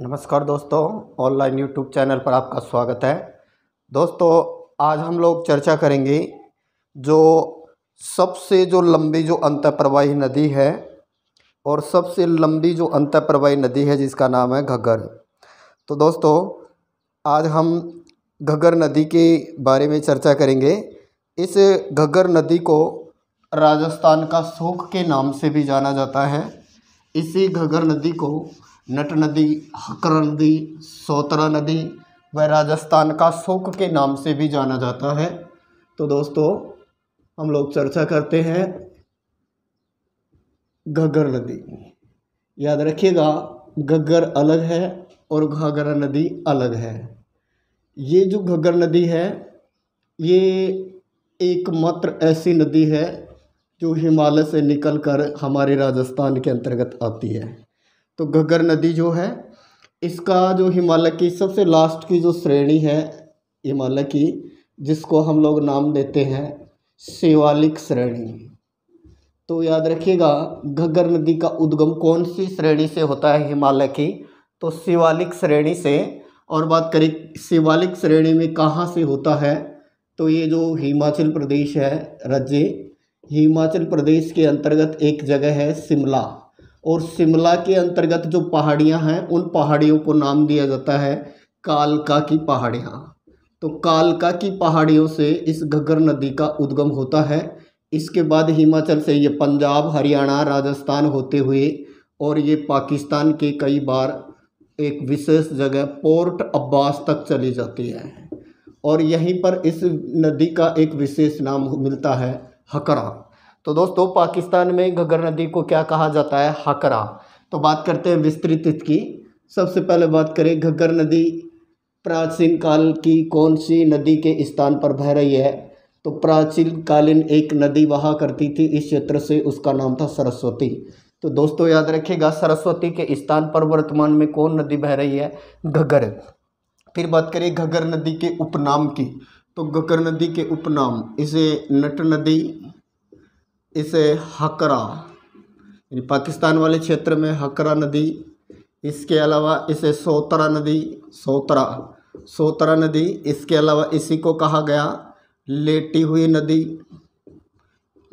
नमस्कार दोस्तों online YouTube channel पर आपका स्वागत है दोस्तों आज हम लोग चर्चा करेंगे जो सबसे जो लंबी जो अंतप्रवाही नदी है और सबसे लंबी जो अंतप्रवाही नदी है जिसका नाम है घग्गर तो दोस्तों आज हम घग्गर नदी के बारे में चर्चा करेंगे इस घग्गर नदी को राजस्थान का शोक के नाम से भी जाना जाता है इसी घग्गर नदी को नट नदी हकर नदी सोतरा नदी वह राजस्थान का शोक के नाम से भी जाना जाता है तो दोस्तों हम लोग चर्चा करते हैं घग्गर नदी याद रखिएगा घग्गर अलग है और घाघरा नदी अलग है ये जो घग्गर नदी है ये एकमात्र ऐसी नदी है जो हिमालय से निकलकर हमारे राजस्थान के अंतर्गत आती है तो घग्गर नदी जो है इसका जो हिमालय की सबसे लास्ट की जो श्रेणी है हिमालय की जिसको हम लोग नाम देते हैं शिवालिक श्रेणी तो याद रखिएगा घग्गर नदी का उद्गम कौन सी श्रेणी से होता है हिमालय की तो शिवालिक श्रेणी से और बात करें शिवालिक श्रेणी में कहाँ से होता है तो ये जो हिमाचल प्रदेश है राज्य हिमाचल प्रदेश के अंतर्गत एक जगह है शिमला और शिमला के अंतर्गत जो पहाड़ियाँ हैं उन पहाड़ियों को नाम दिया जाता है कालका की पहाड़ियाँ तो कालका की पहाड़ियों से इस घग्गर नदी का उद्गम होता है इसके बाद हिमाचल से ये पंजाब हरियाणा राजस्थान होते हुए और ये पाकिस्तान के कई बार एक विशेष जगह पोर्ट अब्बास तक चली जाती है और यहीं पर इस नदी का एक विशेष नाम मिलता है हकरा तो दोस्तों पाकिस्तान में घग्गर नदी को क्या कहा जाता है हकरा तो बात करते हैं विस्तृत इसकी सबसे पहले बात करें घग्गर नदी प्राचीन काल की कौन सी नदी के स्थान पर बह रही है तो प्राचीन कालीन एक नदी वहा करती थी इस क्षेत्र से उसका नाम था सरस्वती तो दोस्तों याद रखिएगा सरस्वती के स्थान पर वर्तमान में कौन नदी बह रही है घग्गर फिर बात करें घग्गर नदी के उपनाम की तो घग्गर नदी के उपनाम इसे नट नदी इसे हकरा यानी पाकिस्तान वाले क्षेत्र में हकरा नदी इसके अलावा इसे सोतरा नदी सोतरा सोतरा नदी इसके अलावा इसी को कहा गया लेटी हुई नदी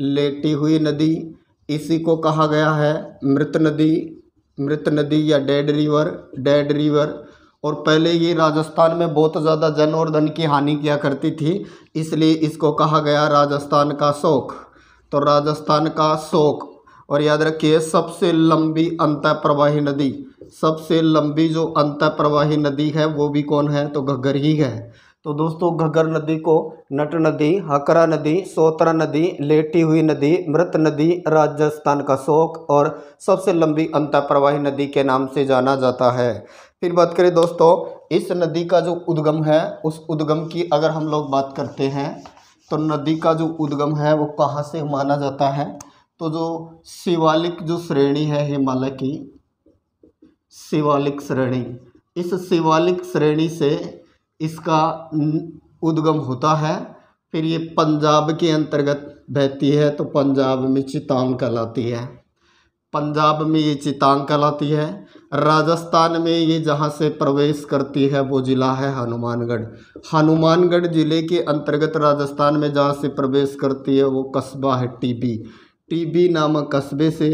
लेटी हुई नदी इसी को कहा गया है मृत नदी मृत नदी या डेड रिवर डेड रिवर और पहले ये राजस्थान में बहुत ज़्यादा जन और धन की हानि किया करती थी इसलिए इसको कहा गया राजस्थान का शोक तो राजस्थान का शोक और याद रखिए सबसे लंबी अंत प्रवाही नदी सबसे लंबी जो अंत प्रवाही नदी है वो भी कौन है तो घग्गर ही है तो दोस्तों घग्गर नदी को नट नदी हकरा नदी सोतरा नदी लेटी हुई नदी मृत नदी राजस्थान का शोक और सबसे लंबी अंत प्रवाही नदी के नाम से जाना जाता है फिर बात करें दोस्तों इस नदी का जो उद्गम है उस उद्गम की अगर हम लोग बात करते हैं तो नदी का जो उद्गम है वो कहाँ से माना जाता है तो जो शिवालिक जो श्रेणी है हिमालय की शिवालिक श्रेणी इस शिवालिक श्रेणी से इसका उद्गम होता है फिर ये पंजाब के अंतर्गत बहती है तो पंजाब में चितान कहलाती है पंजाब में ये चितांग कहलाती है राजस्थान में ये जहाँ से प्रवेश करती है वो ज़िला है हनुमानगढ़ हनुमानगढ़ ज़िले के अंतर्गत राजस्थान में जहाँ से प्रवेश करती है वो कस्बा है टीबी टीबी नामक कस्बे से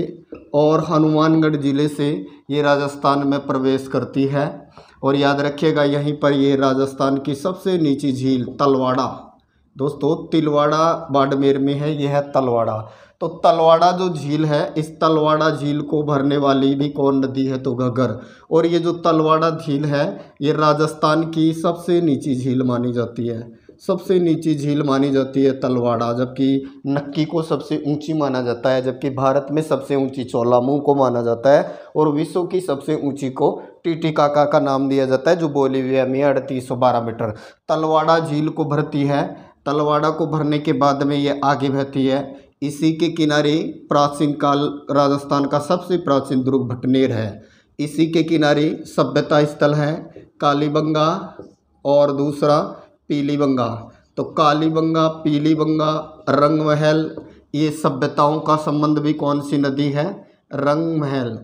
और हनुमानगढ़ ज़िले से ये राजस्थान में प्रवेश करती है और याद रखिएगा यहीं पर ये राजस्थान की सबसे नीची झील तलवाड़ा दोस्तों तिलवाड़ा बाड़मेर में है यह है तलवाड़ा तो तलवाड़ा जो झील है इस तलवाड़ा झील को भरने वाली भी कौन नदी है तो घगर और ये जो तलवाड़ा झील है ये राजस्थान की सबसे नीची झील मानी जाती है सबसे नीची झील मानी जाती है तलवाड़ा जबकि नक्की को सबसे ऊंची माना जाता है जबकि भारत में सबसे ऊंची चोलामुंह को माना जाता है और विश्व की सबसे ऊंची को टीटी काका का नाम दिया जाता है जो बोलीविया में अड़तीस सौ बारह मीटर तलवाड़ा झील को भरती है तलवाड़ा को भरने के बाद में ये आगे बहती है इसी के किनारे प्राचीन काल राजस्थान का सबसे प्राचीन दुर्ग भटनेर है इसी के किनारे सभ्यता स्थल है कालीबंगा और दूसरा पीलीबंगा तो कालीबंगा पीलीबंगा रंग महल ये सभ्यताओं का संबंध भी कौन सी नदी है रंग महल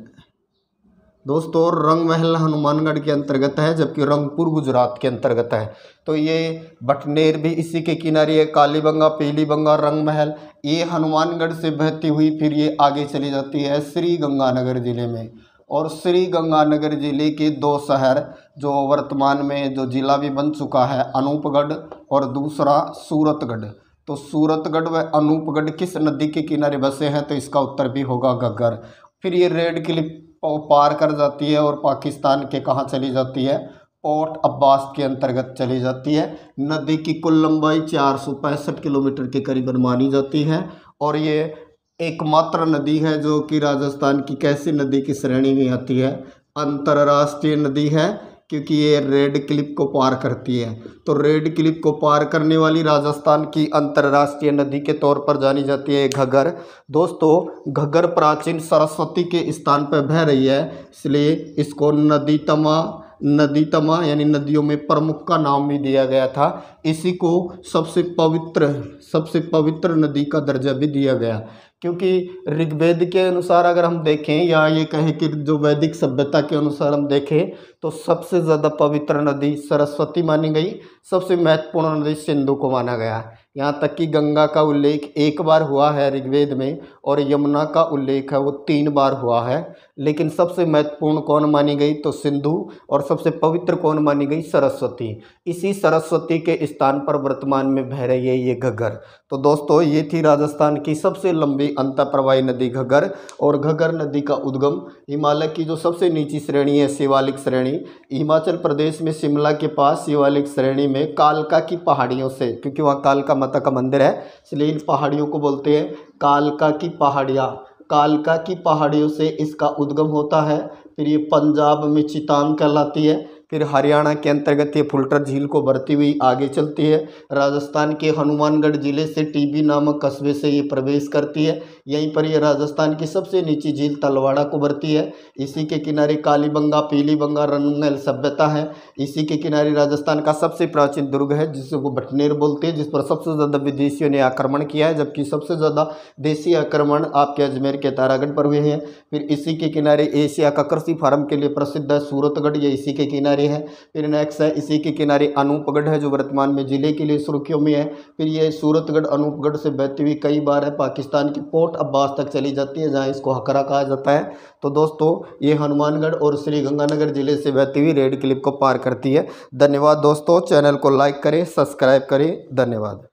दोस्तों रंग महल हनुमानगढ़ के अंतर्गत है जबकि रंगपुर गुजरात के अंतर्गत है तो ये बटनेर भी इसी के किनारे है कालीबंगा पीलीबंगा रंग महल ये हनुमानगढ़ से बहती हुई फिर ये आगे चली जाती है श्री गंगानगर ज़िले में और श्री गंगानगर ज़िले के दो शहर जो वर्तमान में जो ज़िला भी बन चुका है अनूपगढ़ और दूसरा सूरतगढ़ तो सूरतगढ़ व अनूपगढ़ किस नदी के किनारे बसे हैं तो इसका उत्तर भी होगा गग्गर फिर ये रेड क्लिप पार कर जाती है और पाकिस्तान के कहाँ चली जाती है पोर्ट अब्बास के अंतर्गत चली जाती है नदी की कुल लंबाई चार सौ पैंसठ किलोमीटर के करीबन मानी जाती है और ये एकमात्र नदी है जो कि राजस्थान की कैसी नदी की श्रेणी में आती है अंतर्राष्ट्रीय नदी है क्योंकि ये रेड क्लिप को पार करती है तो रेड क्लिप को पार करने वाली राजस्थान की अंतर्राष्ट्रीय नदी के तौर पर जानी जाती है घगर दोस्तों घगर प्राचीन सरस्वती के स्थान पर बह रही है इसलिए इसको नदीतमा नदीतमा यानी नदियों में प्रमुख का नाम भी दिया गया था इसी को सबसे पवित्र सबसे पवित्र नदी का दर्जा भी दिया गया क्योंकि ऋग्वेद के अनुसार अगर हम देखें या ये कहें कि जो वैदिक सभ्यता के अनुसार हम देखें तो सबसे ज़्यादा पवित्र नदी सरस्वती मानी गई सबसे महत्वपूर्ण नदी सिंधु को माना गया यहाँ तक कि गंगा का उल्लेख एक बार हुआ है ऋग्वेद में और यमुना का उल्लेख है वो तीन बार हुआ है लेकिन सबसे महत्वपूर्ण कौन मानी गई तो सिंधु और सबसे पवित्र कौन मानी गई सरस्वती इसी सरस्वती के स्थान पर वर्तमान में बह रही है ये घग्गर तो दोस्तों ये थी राजस्थान की सबसे लंबी अंतप्रवाही नदी घग्गर और घग्गर नदी का उद्गम हिमालय की जो सबसे नीची श्रेणी है शिवालिक श्रेणी हिमाचल प्रदेश में शिमला के पास शिवालिक श्रेणी में कालका की पहाड़ियों से क्योंकि वहाँ कालका माता का मंदिर है इसलिए इन पहाड़ियों को बोलते हैं कालका की पहाड़ियाँ कालका की पहाड़ियों से इसका उद्गम होता है फिर ये पंजाब में चितान कहलाती है फिर हरियाणा के अंतर्गत ये फुलटर झील को बढ़ती हुई आगे चलती है राजस्थान के हनुमानगढ़ ज़िले से टीबी नामक कस्बे से ये प्रवेश करती है यहीं पर ये राजस्थान की सबसे नीची झील तलवाड़ा को बढ़ती है इसी के किनारे कालीबंगा पीलीबंगा रंगल सभ्यता है इसी के किनारे राजस्थान का सबसे प्राचीन दुर्ग है जिसे वो भटनेर बोलते हैं जिस पर सबसे ज़्यादा विदेशियों ने आक्रमण किया है जबकि सबसे ज़्यादा देसी आक्रमण आपके अजमेर के तारागढ़ पर हुए हैं फिर इसी के किनारे एशिया का कृषि फार्म के लिए प्रसिद्ध है सूरतगढ़ या इसी के किनारे किनारे है फिर नेक्स्ट है इसी के किनारे अनूपगढ़ है जो वर्तमान में ज़िले के लिए सुर्खियों में है फिर ये सूरतगढ़ अनूपगढ़ से बहती हुई कई बार है पाकिस्तान की पोर्ट अब्बास तक चली जाती है जहाँ इसको हकरा कहा जाता है तो दोस्तों ये हनुमानगढ़ और श्री गंगानगर ज़िले से बहती हुई रेड क्लिप को पार करती है धन्यवाद दोस्तों चैनल को लाइक करें सब्सक्राइब करें धन्यवाद